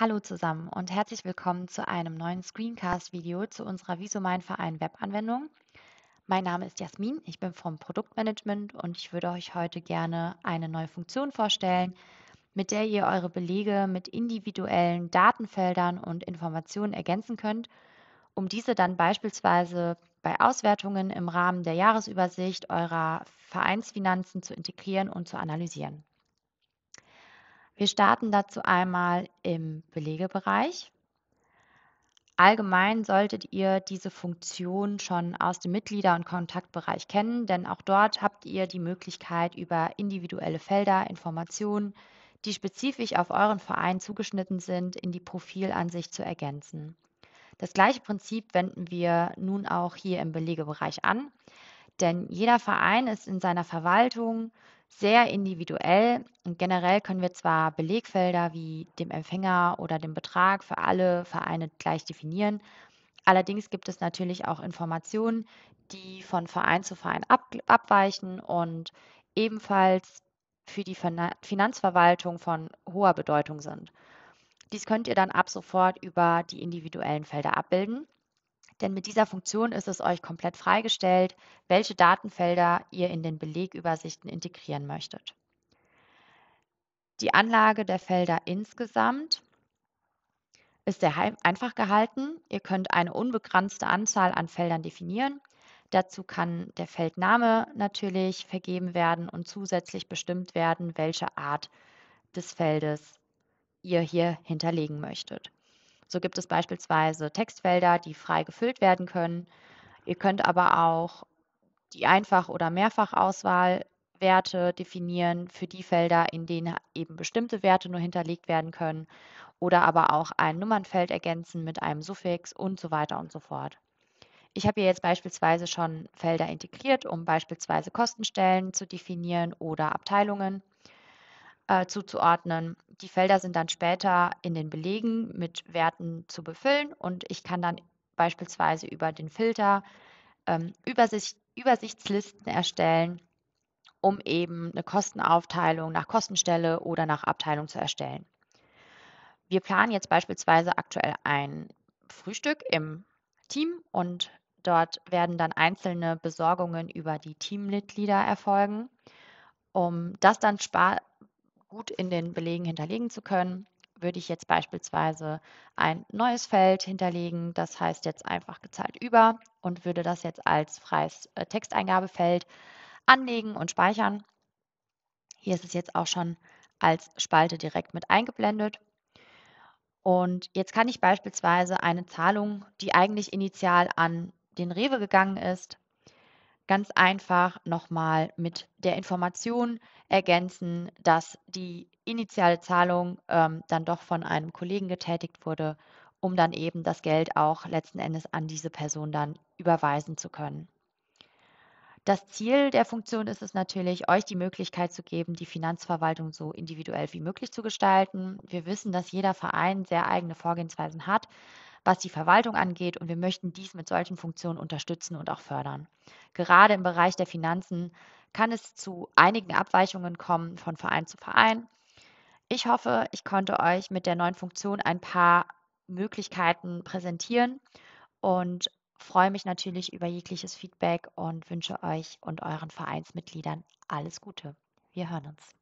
Hallo zusammen und herzlich willkommen zu einem neuen Screencast-Video zu unserer VisuMein Verein Webanwendung. Mein Name ist Jasmin, ich bin vom Produktmanagement und ich würde euch heute gerne eine neue Funktion vorstellen, mit der ihr eure Belege mit individuellen Datenfeldern und Informationen ergänzen könnt, um diese dann beispielsweise bei Auswertungen im Rahmen der Jahresübersicht eurer Vereinsfinanzen zu integrieren und zu analysieren. Wir starten dazu einmal im Belegebereich. Allgemein solltet ihr diese Funktion schon aus dem Mitglieder- und Kontaktbereich kennen, denn auch dort habt ihr die Möglichkeit, über individuelle Felder Informationen, die spezifisch auf euren Verein zugeschnitten sind, in die Profilansicht zu ergänzen. Das gleiche Prinzip wenden wir nun auch hier im Belegebereich an. Denn jeder Verein ist in seiner Verwaltung sehr individuell und generell können wir zwar Belegfelder wie dem Empfänger oder dem Betrag für alle Vereine gleich definieren, allerdings gibt es natürlich auch Informationen, die von Verein zu Verein ab, abweichen und ebenfalls für die Finanzverwaltung von hoher Bedeutung sind. Dies könnt ihr dann ab sofort über die individuellen Felder abbilden denn mit dieser Funktion ist es euch komplett freigestellt, welche Datenfelder ihr in den Belegübersichten integrieren möchtet. Die Anlage der Felder insgesamt ist sehr einfach gehalten. Ihr könnt eine unbegrenzte Anzahl an Feldern definieren. Dazu kann der Feldname natürlich vergeben werden und zusätzlich bestimmt werden, welche Art des Feldes ihr hier hinterlegen möchtet. So gibt es beispielsweise Textfelder, die frei gefüllt werden können. Ihr könnt aber auch die Einfach- oder Mehrfachauswahlwerte definieren für die Felder, in denen eben bestimmte Werte nur hinterlegt werden können oder aber auch ein Nummernfeld ergänzen mit einem Suffix und so weiter und so fort. Ich habe hier jetzt beispielsweise schon Felder integriert, um beispielsweise Kostenstellen zu definieren oder Abteilungen äh, zuzuordnen. Die Felder sind dann später in den Belegen mit Werten zu befüllen und ich kann dann beispielsweise über den Filter ähm, Übersicht, Übersichtslisten erstellen, um eben eine Kostenaufteilung nach Kostenstelle oder nach Abteilung zu erstellen. Wir planen jetzt beispielsweise aktuell ein Frühstück im Team und dort werden dann einzelne Besorgungen über die Teammitglieder erfolgen, um das dann gut in den Belegen hinterlegen zu können, würde ich jetzt beispielsweise ein neues Feld hinterlegen, das heißt jetzt einfach gezahlt über und würde das jetzt als freies äh, Texteingabefeld anlegen und speichern. Hier ist es jetzt auch schon als Spalte direkt mit eingeblendet. Und jetzt kann ich beispielsweise eine Zahlung, die eigentlich initial an den Rewe gegangen ist, ganz einfach nochmal mit der Information ergänzen, dass die initiale Zahlung ähm, dann doch von einem Kollegen getätigt wurde, um dann eben das Geld auch letzten Endes an diese Person dann überweisen zu können. Das Ziel der Funktion ist es natürlich, euch die Möglichkeit zu geben, die Finanzverwaltung so individuell wie möglich zu gestalten. Wir wissen, dass jeder Verein sehr eigene Vorgehensweisen hat was die Verwaltung angeht. Und wir möchten dies mit solchen Funktionen unterstützen und auch fördern. Gerade im Bereich der Finanzen kann es zu einigen Abweichungen kommen von Verein zu Verein. Ich hoffe, ich konnte euch mit der neuen Funktion ein paar Möglichkeiten präsentieren und freue mich natürlich über jegliches Feedback und wünsche euch und euren Vereinsmitgliedern alles Gute. Wir hören uns.